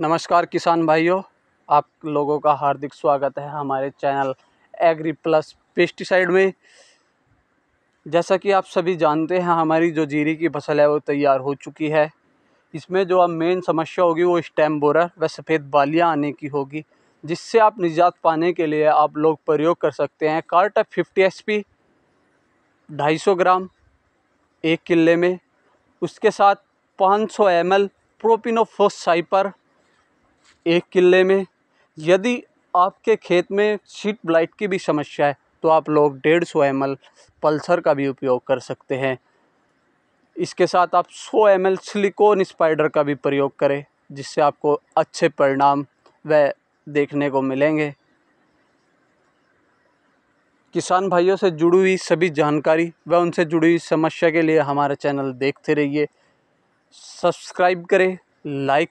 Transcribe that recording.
नमस्कार किसान भाइयों आप लोगों का हार्दिक स्वागत है हमारे चैनल एग्री प्लस पेस्टिसाइड में जैसा कि आप सभी जानते हैं हमारी जो जीरी की फसल है वो तैयार हो चुकी है इसमें जो अब मेन समस्या होगी वो स्टेम बोरर व सफ़ेद बालियाँ आने की होगी जिससे आप निजात पाने के लिए आप लोग प्रयोग कर सकते हैं कार्ट फिफ्टी एस पी ढाई सौ ग्राम एक किले में उसके साथ पाँच सौ एम एल प्रोपिनोफोसाइपर एक किले में यदि आपके खेत में सीट ब्लाइट की भी समस्या है तो आप लोग डेढ़ सौ एम एल पल्सर का भी उपयोग कर सकते हैं इसके साथ आप 100 एम एल सिलिकॉन स्पाइडर का भी प्रयोग करें जिससे आपको अच्छे परिणाम व देखने को मिलेंगे किसान भाइयों से जुड़ी हुई सभी जानकारी व उनसे जुड़ी हुई समस्या के लिए हमारा चैनल देखते रहिए सब्सक्राइब करें लाइक